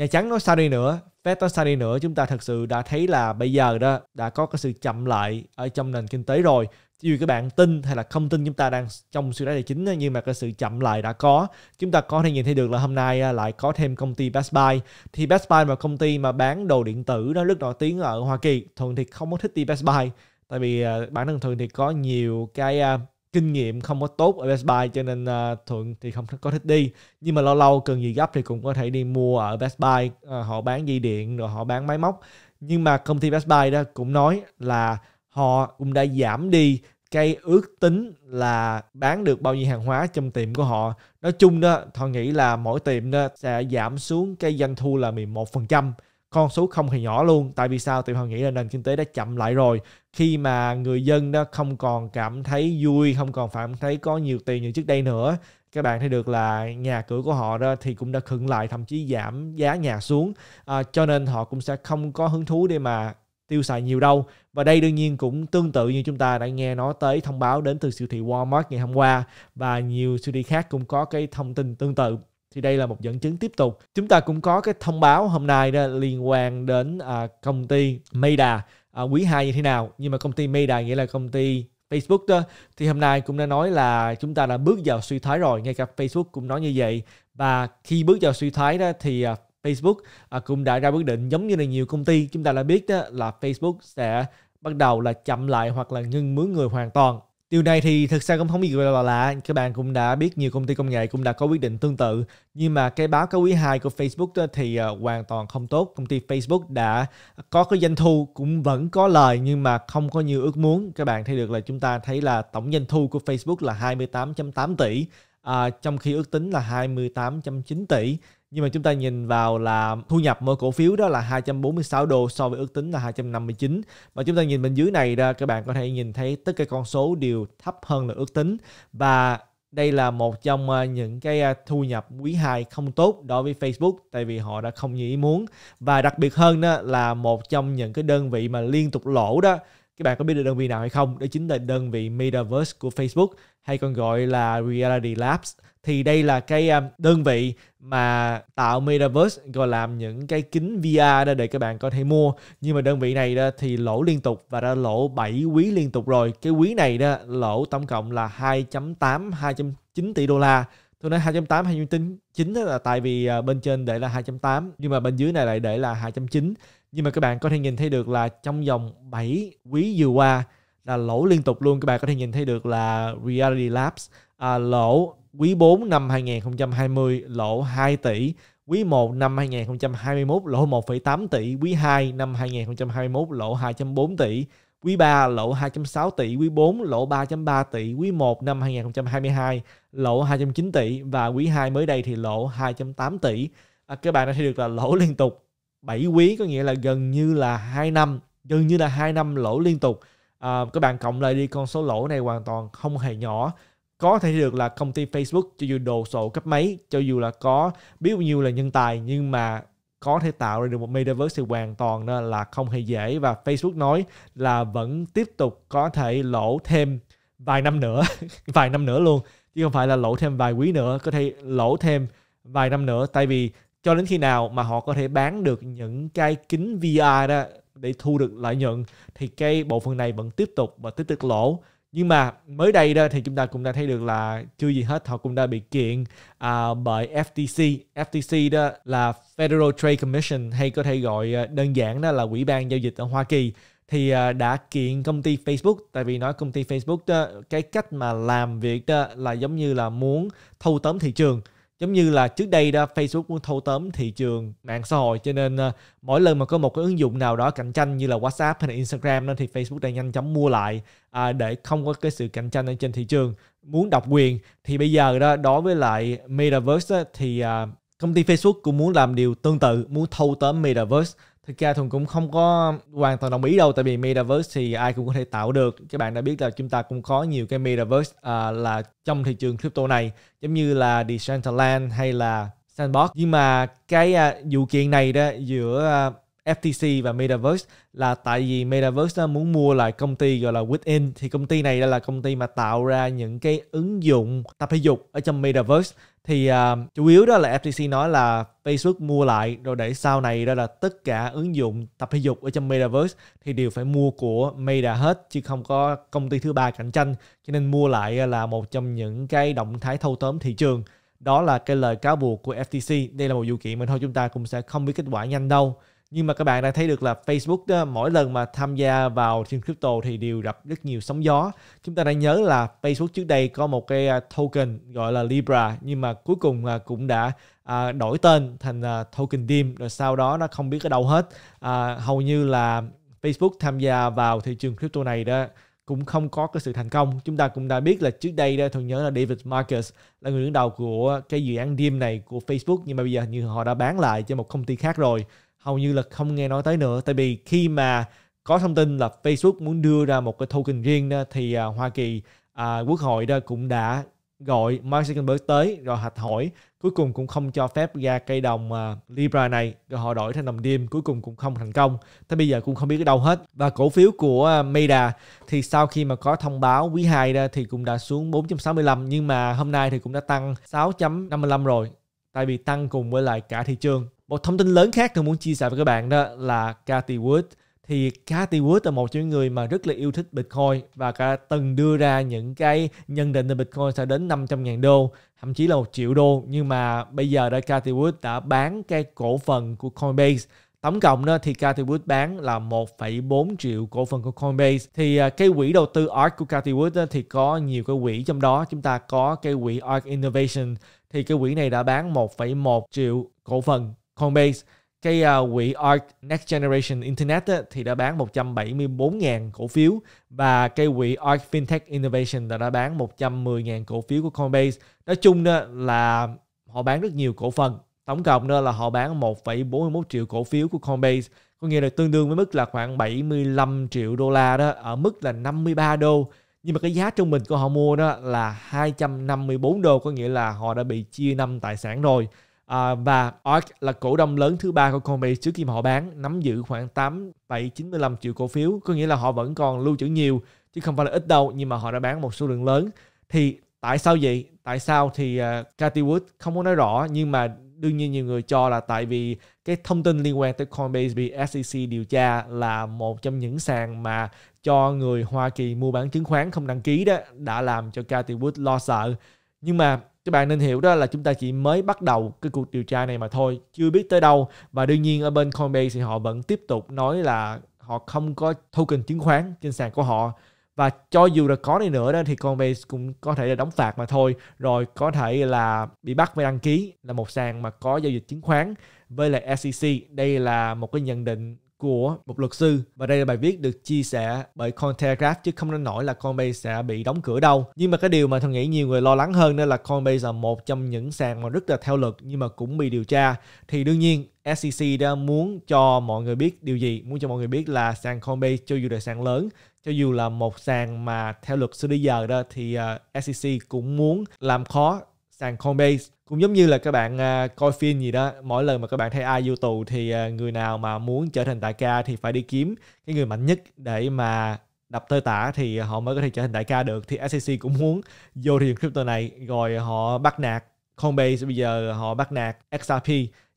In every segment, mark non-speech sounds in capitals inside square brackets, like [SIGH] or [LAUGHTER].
Nhà Trắng nói sao đi nữa, Fed nói sao đi nữa, chúng ta thật sự đã thấy là bây giờ đó đã có cái sự chậm lại ở trong nền kinh tế rồi. Dù các bạn tin hay là không tin chúng ta đang trong suy thoái tài chính nhưng mà cái sự chậm lại đã có. Chúng ta có thể nhìn thấy được là hôm nay à, lại có thêm công ty Best Buy. Thì Best Buy là công ty mà bán đồ điện tử đó rất nổi tiếng ở Hoa Kỳ. Thường thì không có thích đi Best Buy tại vì à, bản thân thường thì có nhiều cái à, kinh nghiệm không có tốt ở Best Buy cho nên uh, thuận thì không có thích đi nhưng mà lâu lâu cần gì gấp thì cũng có thể đi mua ở Best Buy uh, họ bán dây điện rồi họ bán máy móc nhưng mà công ty Best Buy đó cũng nói là họ cũng đã giảm đi cái ước tính là bán được bao nhiêu hàng hóa trong tiệm của họ. Nói chung đó, họ nghĩ là mỗi tiệm đó sẽ giảm xuống cái doanh thu là 11% con số không hề nhỏ luôn tại vì sao tại vì họ nghĩ là nền kinh tế đã chậm lại rồi khi mà người dân đó không còn cảm thấy vui không còn cảm thấy có nhiều tiền như trước đây nữa các bạn thấy được là nhà cửa của họ đó thì cũng đã khựng lại thậm chí giảm giá nhà xuống à, cho nên họ cũng sẽ không có hứng thú để mà tiêu xài nhiều đâu và đây đương nhiên cũng tương tự như chúng ta đã nghe nói tới thông báo đến từ siêu thị Walmart ngày hôm qua và nhiều siêu thị khác cũng có cái thông tin tương tự thì đây là một dẫn chứng tiếp tục chúng ta cũng có cái thông báo hôm nay đó liên quan đến à, công ty Meta à, quý 2 như thế nào nhưng mà công ty Meta nghĩa là công ty Facebook đó thì hôm nay cũng đã nói là chúng ta đã bước vào suy thoái rồi ngay cả Facebook cũng nói như vậy và khi bước vào suy thoái đó thì à, Facebook à, cũng đã ra quyết định giống như là nhiều công ty chúng ta đã biết đó là Facebook sẽ bắt đầu là chậm lại hoặc là ngưng mướn người hoàn toàn Điều này thì thực ra cũng không có gì gọi là lạ, các bạn cũng đã biết nhiều công ty công nghệ cũng đã có quyết định tương tự. Nhưng mà cái báo cáo quý 2 của Facebook thì ờ, hoàn toàn không tốt. Công ty Facebook đã có cái doanh thu cũng vẫn có lời nhưng mà không có nhiều ước muốn. Các bạn thấy được là chúng ta thấy là tổng doanh thu của Facebook là 28.8 tỷ, à, trong khi ước tính là 28.9 tỷ nhưng mà chúng ta nhìn vào là thu nhập mỗi cổ phiếu đó là 246 đô so với ước tính là 259 và chúng ta nhìn bên dưới này ra các bạn có thể nhìn thấy tất cả con số đều thấp hơn là ước tính và đây là một trong ờ, những cái ờ, thu nhập quý 2 không tốt đối với Facebook tại vì họ đã không như ý muốn và đặc biệt hơn đó là một trong những cái đơn vị mà liên tục lỗ đó các bạn có biết được đơn vị nào hay không đó chính là đơn vị Metaverse của Facebook hay còn gọi là Reality Labs thì đây là cái um, đơn vị mà tạo Metaverse rồi làm những cái kính VR để các bạn có thể mua nhưng mà đơn vị này đó thì lỗ liên tục và đã lỗ 7 quý liên tục rồi cái quý này đó lỗ tổng cộng là 2.8 2.9 tỷ đô la tôi nói 2.8 2.9 chính là tại vì ờ, bên trên để là 2.8 nhưng mà bên dưới này lại để là 2.9 nhưng mà các bạn có thể nhìn thấy được là trong vòng 7 quý vừa qua là lỗ liên tục luôn các bạn có thể nhìn thấy được là Reality Labs à, lỗ quý 4 năm 2020 lỗ 2 tỷ quý 1 năm 2021 lỗ 1,8 tỷ quý 2 năm 2021 lỗ 2.4 tỷ quý 3 lỗ 2.6 tỷ quý 4 lỗ 3.3 tỷ quý 1 năm 2022 lỗ 2.9 tỷ và quý 2 mới đây thì lỗ 2.8 tỷ à, các bạn đã thấy được là lỗ liên tục 7 quý có nghĩa là gần như là 2 năm gần như là 2 năm lỗ liên tục à, các bạn cộng lại đi con số lỗ này hoàn toàn không hề nhỏ có thể được là công ty Facebook cho dù đồ sộ cấp mấy cho dù là có biết bao nhiêu là nhân tài nhưng mà có thể tạo ra được một metaverse hoàn toàn đó là không hề dễ và Facebook nói là vẫn tiếp tục có thể lỗ thêm vài năm nữa [LAUGHS] vài năm nữa luôn chứ không phải là lỗ thêm vài quý nữa có thể lỗ thêm vài năm nữa tại vì cho đến khi nào mà họ có thể bán được những cái kính VR đó để thu được lợi nhuận thì cái bộ phận này vẫn tiếp tục và tiếp tục lỗ nhưng mà mới đây đó thì chúng ta cũng đã thấy được là chưa gì hết họ cũng đã bị kiện à, bởi FTC FTC đó là Federal Trade Commission hay có thể gọi à, đơn giản đó là ủy ban giao dịch ở Hoa Kỳ thì à, đã kiện công ty Facebook tại vì nói công ty Facebook đó cái cách mà làm việc đó là giống như là muốn thâu tóm thị trường giống như là trước đây đó Facebook muốn thâu tóm thị trường mạng xã hội cho nên ờ, mỗi lần mà có một cái ứng dụng nào đó cạnh tranh như là WhatsApp hay là Instagram đó thì Facebook đang nhanh chóng mua lại uh, để không có cái sự cạnh tranh ở trên thị trường muốn độc quyền thì bây giờ đó đối với lại Metaverse đó, thì uh, công ty Facebook cũng muốn làm điều tương tự muốn thâu tóm Metaverse thực ra thuần cũng không có hoàn toàn đồng ý đâu tại vì metaverse thì ai cũng có thể tạo được các bạn đã biết là chúng ta cũng có nhiều cái metaverse à, là trong thị trường crypto này giống như là Decentraland hay là Sandbox nhưng mà cái à, vụ kiện này đó giữa à, FTC và Metaverse là tại vì Metaverse muốn mua lại công ty gọi là Within thì công ty này là công ty mà tạo ra những cái ứng dụng tập thể dục ở trong Metaverse thì uh, chủ yếu đó là FTC nói là Facebook mua lại rồi để sau này đó là tất cả ứng dụng tập thể dục ở trong Metaverse thì đều phải mua của Meta hết chứ không có công ty thứ ba cạnh tranh cho nên mua lại là một trong những cái động thái thâu tóm thị trường đó là cái lời cáo buộc của FTC đây là một vụ kiện mà thôi chúng ta cũng sẽ không biết kết quả nhanh đâu nhưng mà các bạn đã thấy được là Facebook đó, mỗi lần mà tham gia vào trên crypto thì đều gặp rất nhiều sóng gió. Chúng ta đã nhớ là Facebook trước đây có một cái à, token gọi là Libra nhưng mà cuối cùng à, cũng đã à, đổi tên thành token DIM rồi sau đó nó không biết ở đâu hết. À, hầu như là Facebook tham gia vào thị trường crypto này đó cũng không có cái sự thành công. Chúng ta cũng đã biết là trước đây đó thường nhớ là David Marcus là người đứng đầu của cái dự án DIM này của Facebook nhưng mà bây giờ như họ đã bán lại cho một công ty khác rồi hầu như là không nghe nói tới nữa tại vì khi mà có thông tin là Facebook muốn đưa ra một cái token riêng đó, thì à, Hoa Kỳ à, quốc hội đó cũng đã gọi Mark Zuckerberg tới rồi hạch hỏi cuối cùng cũng không cho phép ra cây đồng à, Libra này rồi họ đổi thành đồng DIM cuối cùng cũng không thành công tới bây giờ cũng không biết ở đâu hết và cổ phiếu của à, Meta thì sau khi mà có thông báo quý 2 ra thì cũng đã xuống 4,65 nhưng mà hôm nay thì cũng đã tăng 6.55 rồi tại vì tăng cùng với lại cả thị trường. Một thông tin lớn khác tôi muốn chia sẻ với các bạn đó là Cathy Wood. Thì Cathy Wood là một trong những người mà rất là yêu thích Bitcoin và cả từng đưa ra những cái nhận định là Bitcoin sẽ đến 500.000 đô, thậm chí là một triệu đô. Nhưng mà bây giờ đã Cathy Wood đã bán cái cổ phần của Coinbase Tổng cộng đó thì Cathy Wood bán là 1,4 triệu cổ phần của Coinbase. Thì à, cái quỹ đầu tư ARK của Cathy Wood thì có nhiều cái quỹ trong đó. Chúng ta có cái quỹ ARK Innovation thì cái quỹ này đã bán 1,1 triệu cổ phần Coinbase cái uh, quỹ ARK Next Generation Internet á, thì đã bán 174.000 cổ phiếu và cái quỹ ARK Fintech Innovation đã, đã bán 110.000 cổ phiếu của Coinbase. Nói chung đó là họ bán rất nhiều cổ phần. Tổng cộng đó là họ bán 1,41 triệu cổ phiếu của Coinbase. Có nghĩa là tương đương với mức là khoảng 75 triệu đô la đó ở mức là 53 đô nhưng mà cái giá trung bình của họ mua đó là 254 đô có nghĩa là họ đã bị chia năm tài sản rồi à, và ARK là cổ đông lớn thứ ba của Coinbase trước khi mà họ bán nắm giữ khoảng 8,95 triệu cổ phiếu có nghĩa là họ vẫn còn lưu trữ nhiều chứ không phải là ít đâu nhưng mà họ đã bán một số lượng lớn thì tại sao vậy tại sao thì uh, Cathy Wood không có nói rõ nhưng mà đương nhiên nhiều người cho là tại vì cái thông tin liên quan tới Coinbase bị SEC điều tra là một trong những sàn mà cho người Hoa Kỳ mua bán chứng khoán không đăng ký đó đã làm cho Cathy Wood lo sợ. Nhưng mà các bạn nên hiểu đó là chúng ta chỉ mới bắt đầu cái cuộc điều tra này mà thôi, chưa biết tới đâu và đương nhiên ở bên Coinbase thì họ vẫn tiếp tục nói là họ không có token chứng khoán trên sàn của họ và cho dù là có đi nữa đó thì Coinbase cũng có thể là đóng phạt mà thôi rồi có thể là bị bắt phải đăng ký là một sàn mà có giao dịch chứng khoán với lại SEC đây là một cái nhận định của một luật sư và đây là bài viết được chia sẻ bởi Cointelegraph chứ không nên nổi là Coinbase sẽ bị đóng cửa đâu nhưng mà cái điều mà tôi nghĩ nhiều người lo lắng hơn đó là Coinbase là một trong những sàn mà rất là theo luật nhưng mà cũng bị điều tra thì đương nhiên SEC đã muốn cho mọi người biết điều gì muốn cho mọi người biết là sàn Coinbase cho dù là sàn lớn cho dù là một sàn mà theo luật sư bây giờ đó thì uh, à, SEC cũng muốn làm khó sàn Coinbase cũng giống như là các bạn uh, coi phim gì đó mỗi lần mà các bạn thấy ai vô tù thì uh, người nào mà muốn trở thành đại ca thì phải đi kiếm cái người mạnh nhất để mà đập tơi tả thì họ mới có thể trở thành đại ca được thì SEC cũng muốn vô thị trường crypto này rồi họ bắt nạt Coinbase bây giờ họ bắt nạt XRP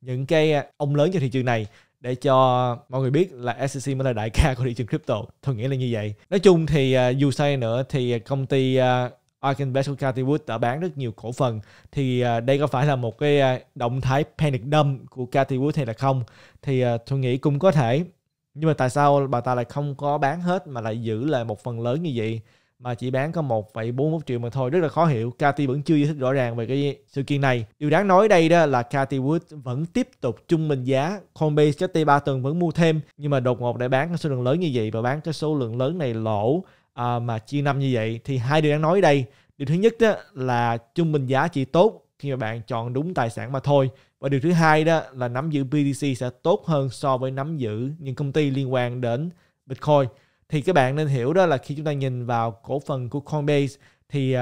những cái ông lớn cho thị trường này để cho mọi người biết là SEC mới là đại ca của thị trường crypto. Tôi nghĩ là như vậy. Nói chung thì uh, dù say nữa thì à, công ty uh, à, Ark Invest của Wood đã bán rất nhiều cổ phần thì uh, đây có phải là một cái uh, động thái panic dump của Cathy Wood hay là không thì uh, tôi nghĩ cũng có thể nhưng mà tại sao bà ta lại không có bán hết mà lại giữ lại một phần lớn như vậy mà chỉ bán có 1,41 triệu mà thôi rất là khó hiểu Cathy vẫn chưa giải thích rõ ràng về cái sự kiện này điều đáng nói đây đó là Cathy Wood vẫn tiếp tục trung bình giá Coinbase cách 3 tuần vẫn mua thêm nhưng mà đột ngột để bán cái số lượng lớn như vậy và bán cái số lượng lớn này lỗ à, mà chia năm như vậy thì hai điều đáng nói đây điều thứ nhất đó là trung bình giá chỉ tốt khi mà bạn chọn đúng tài sản mà thôi và điều thứ hai đó là nắm giữ BTC sẽ tốt hơn so với nắm giữ những công ty liên quan đến Bitcoin thì các bạn nên hiểu đó là khi chúng ta nhìn vào cổ phần của Coinbase thì uh,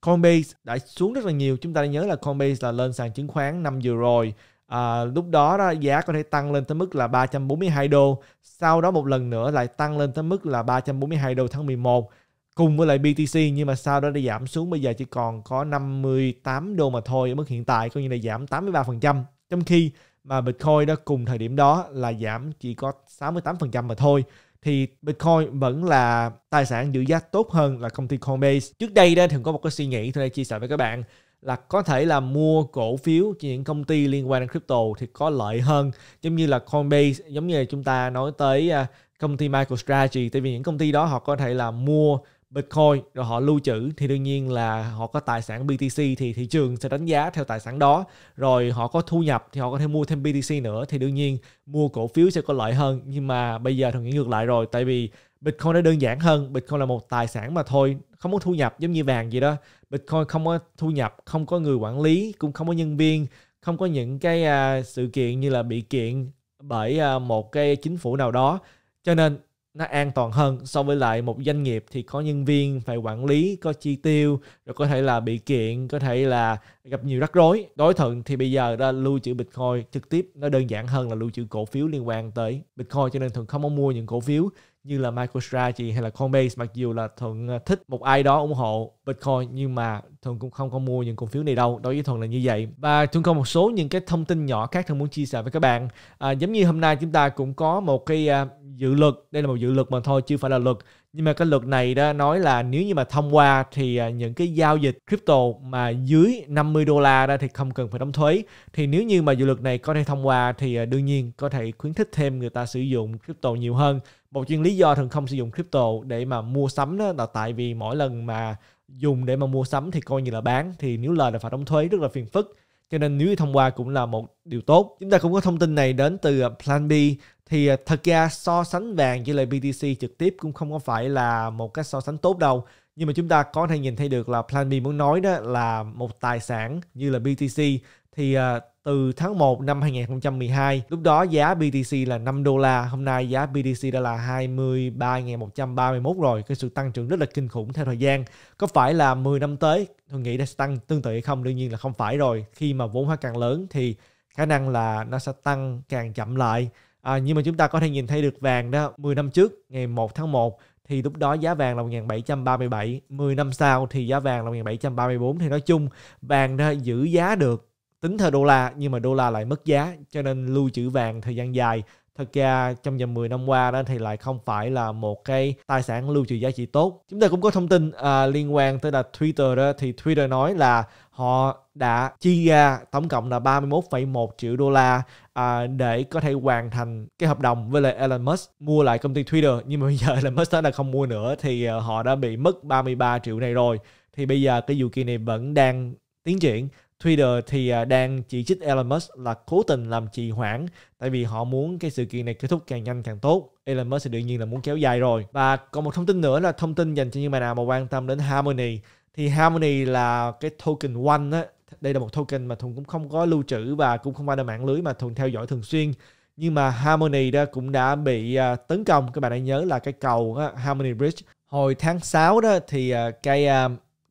Coinbase đã xuống rất là nhiều chúng ta nhớ là Coinbase là lên sàn chứng khoán năm vừa rồi à, lúc đó, đó giá có thể tăng lên tới mức là 342 đô sau đó một lần nữa lại tăng lên tới mức là 342 đô tháng 11 cùng với lại BTC nhưng mà sau đó đã giảm xuống bây giờ chỉ còn có 58 đô mà thôi ở mức hiện tại coi như là giảm 83% trong khi mà Bitcoin đó cùng thời điểm đó là giảm chỉ có 68% mà thôi thì Bitcoin vẫn là tài sản giữ giá tốt hơn là công ty Coinbase. Trước đây đó thường có một cái suy nghĩ tôi đây chia sẻ với các bạn là có thể là mua cổ phiếu cho những công ty liên quan đến crypto thì có lợi hơn giống như là Coinbase giống như là chúng ta nói tới à, công ty MicroStrategy tại vì những công ty đó họ có thể là mua Bitcoin rồi họ lưu trữ thì đương nhiên là họ có tài sản BTC thì thị trường sẽ đánh giá theo tài sản đó rồi họ có thu nhập thì họ có thể mua thêm BTC nữa thì đương nhiên mua cổ phiếu sẽ có lợi hơn nhưng mà bây giờ thì nghĩ ngược lại rồi tại vì Bitcoin nó đơn giản hơn Bitcoin là một tài sản mà thôi không có thu nhập giống như vàng vậy đó Bitcoin không có thu nhập không có người quản lý cũng không có nhân viên không có những cái uh, sự kiện như là bị kiện bởi uh, một cái chính phủ nào đó cho nên nó an toàn hơn so với lại một doanh nghiệp thì có nhân viên phải quản lý có chi tiêu rồi có thể là bị kiện có thể là gặp nhiều rắc rối đối thuận thì bây giờ ra lưu trữ bitcoin trực tiếp nó đơn giản hơn là lưu trữ cổ phiếu liên quan tới bitcoin cho nên thường không có mua những cổ phiếu như là MicroStrategy hay là Coinbase mặc dù là thuận à, thích một ai đó ủng hộ Bitcoin nhưng mà thuận cũng không có mua những cổ phiếu này đâu đối với thuận là như vậy và thuận có một số những cái thông tin nhỏ khác thuận muốn chia sẻ với các bạn à, giống như hôm nay chúng ta cũng có một cái à, dự luật đây là một dự luật mà thôi chưa phải là luật nhưng mà cái luật này đã nói là nếu như mà thông qua thì à, những cái giao dịch crypto mà dưới 50 đô la ra thì không cần phải đóng thuế thì nếu như mà dự luật này có thể thông qua thì à, đương nhiên có thể khuyến khích thêm người ta sử dụng crypto nhiều hơn một chuyên lý do thường không sử dụng crypto để mà mua sắm đó là tại vì mỗi lần mà dùng để mà mua sắm thì coi như là bán thì nếu lời là phải đóng thuế rất là phiền phức cho nên nếu thông qua cũng là một điều tốt chúng ta cũng có thông tin này đến từ à, Plan B thì à, thật ra so sánh vàng với lại BTC trực tiếp cũng không có phải là một cái so sánh tốt đâu nhưng mà chúng ta có thể nhìn thấy được là Plan B muốn nói đó là một tài sản như là BTC thì à, từ tháng 1 năm 2012, lúc đó giá BTC là 5 đô la, hôm nay giá BTC đã là 23.131 rồi, cái sự tăng trưởng rất là kinh khủng theo thời gian. Có phải là 10 năm tới tôi nghĩ đã tăng tương tự hay không? Đương nhiên là không phải rồi. Khi mà vốn hóa càng lớn thì khả năng là nó sẽ tăng càng chậm lại À, nhưng mà chúng ta có thể nhìn thấy được vàng đó 10 năm trước ngày 1 tháng 1 thì lúc đó giá vàng là 1737, 10 năm sau thì giá vàng là 1734 thì nói chung vàng đã giữ giá được tính theo đô la nhưng mà đô la lại mất giá cho nên lưu trữ vàng thời gian dài thực ra trong vòng 10 năm qua đó thì lại không phải là một cái tài sản lưu trữ giá trị tốt. Chúng ta cũng có thông tin à, liên quan tới là Twitter đó thì Twitter nói là họ đã chi ra tổng cộng là 31,1 triệu đô la à, để có thể hoàn thành cái hợp đồng với lại Elon Musk mua lại công ty Twitter nhưng mà bây giờ [LAUGHS] Elon Musk nói là không mua nữa thì à, họ đã bị mất 33 triệu này rồi thì bây giờ cái vụ kia này vẫn đang tiến triển Twitter thì à, đang chỉ trích Elon Musk là cố tình làm trì hoãn tại vì họ muốn cái sự kiện này kết thúc càng nhanh càng tốt. Elon Musk thì đương nhiên là muốn kéo dài rồi. Và còn một thông tin nữa là thông tin dành cho những bạn nào mà quan tâm đến Harmony thì Harmony là cái token one á đây là một token mà Thuần cũng không có lưu trữ và cũng không phải là mạng lưới mà Thuần theo dõi thường xuyên nhưng mà Harmony đó cũng đã bị à, tấn công các bạn hãy nhớ là cái cầu Harmony Bridge hồi tháng 6 đó thì à, cái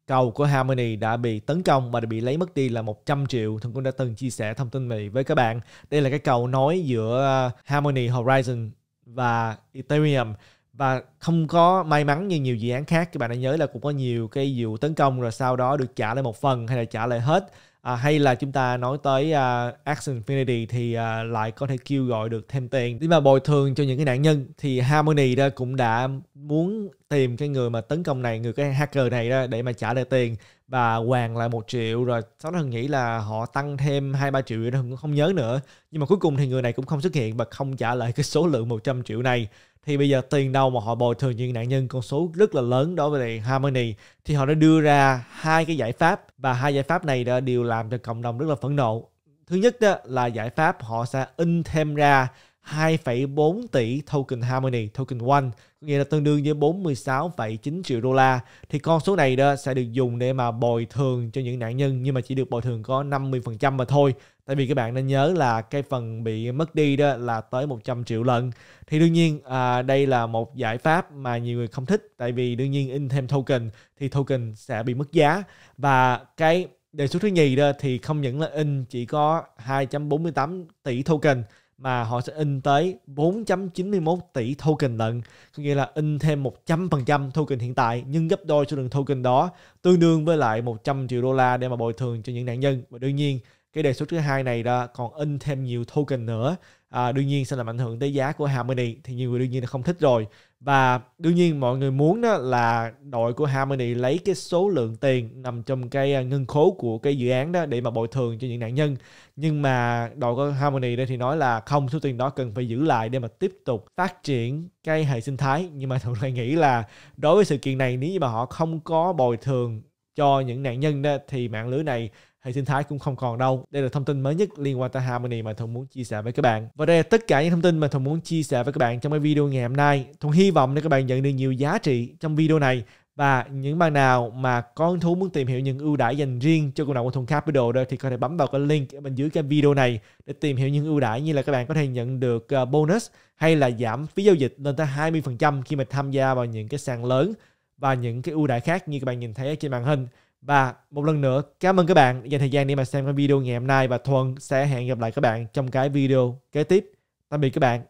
Cầu của Harmony đã bị tấn công và đã bị lấy mất đi là 100 triệu. Thần cũng đã từng chia sẻ thông tin này với các bạn. Đây là cái cầu nối giữa à, Harmony Horizon và Ethereum và không có may mắn như nhiều dự án khác các bạn đã nhớ là cũng có nhiều cái vụ tấn công rồi sau đó được trả lại một phần hay là trả lại hết à, hay là chúng ta nói tới uh, à, Action Infinity thì uh, lại có thể kêu gọi được thêm tiền để mà bồi thường cho những cái nạn nhân thì Harmony đó cũng đã muốn tìm cái người mà tấn công này người cái hacker này ra để mà trả lại tiền và hoàn lại một triệu rồi sau đó hưng nghĩ là họ tăng thêm hai ba triệu nữa cũng không nhớ nữa nhưng mà cuối cùng thì người này cũng không xuất hiện và không trả lại cái số lượng 100 triệu này thì bây giờ tiền đâu mà họ bồi thường những nạn nhân con số rất là lớn đối với Harmony thì họ đã đưa ra hai cái giải pháp và hai giải pháp này đã đều làm cho cộng đồng rất là phẫn nộ thứ nhất đó là giải pháp họ sẽ in thêm ra 2,4 tỷ token Harmony, token One, có nghĩa là tương đương với 46,9 triệu đô la. Thì con số này đó sẽ được dùng để mà bồi thường cho những nạn nhân nhưng mà chỉ được bồi thường có 50% mà thôi. Tại vì các bạn nên nhớ là cái phần bị mất đi đó là tới 100 triệu lần. Thì đương nhiên à, đây là một giải pháp mà nhiều người không thích tại vì đương nhiên in thêm token thì token sẽ bị mất giá và cái đề xuất thứ nhì đó thì không những là in chỉ có 248 tỷ token mà họ sẽ in tới 4.91 tỷ token lận có nghĩa là in thêm 100% token hiện tại nhưng gấp đôi số lượng token đó tương đương với lại 100 triệu đô la để mà bồi thường cho những nạn nhân và đương nhiên cái đề xuất thứ hai này đó còn in thêm nhiều token nữa à, đương nhiên sẽ làm ảnh hưởng tới giá của Harmony thì nhiều người đương nhiên là không thích rồi và đương nhiên mọi người muốn đó là đội của Harmony lấy cái số lượng tiền nằm trong cái à, ngân khố của cái dự án đó để mà bồi thường cho những nạn nhân nhưng mà đội của Harmony đây thì nói là không số tiền đó cần phải giữ lại để mà tiếp tục phát triển cái hệ sinh thái nhưng mà [LAUGHS] thường lại nghĩ là đối với sự kiện này nếu như mà họ không có bồi thường cho những nạn nhân đó, thì mạng lưới này hệ sinh thái cũng không còn đâu. Đây là thông tin mới nhất liên quan tới Harmony mà Thuận muốn chia sẻ với các bạn. Và đây là tất cả những thông tin mà Thuận muốn chia sẻ với các bạn trong cái video ngày hôm nay. Thuận hy vọng là các bạn nhận được nhiều giá trị trong video này và những bạn nào mà có hứng thú muốn tìm hiểu những ưu đãi dành riêng cho cộng đồng của Thuận Capital đó thì có thể bấm vào cái link ở bên dưới cái video này để tìm hiểu những ưu đãi như là các bạn có thể nhận được ờ, bonus hay là giảm phí giao dịch lên tới 20% khi mà tham gia vào những cái sàn lớn và những cái ưu đãi khác như các bạn nhìn thấy trên màn hình. Và một lần nữa cảm ơn các bạn dành thời gian để mà xem cái video ngày hôm nay và thuận sẽ hẹn gặp lại các bạn trong cái video kế tiếp. Tạm biệt các bạn.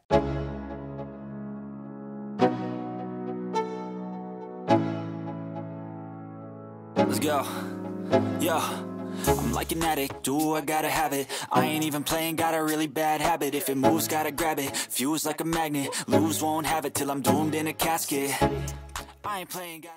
Let's go. Yo. I'm like an addict, do I gotta have it I ain't even playing, got a really bad habit If it moves, gotta grab it, fuse like a magnet Lose, won't have it till I'm doomed in a casket I ain't playing, got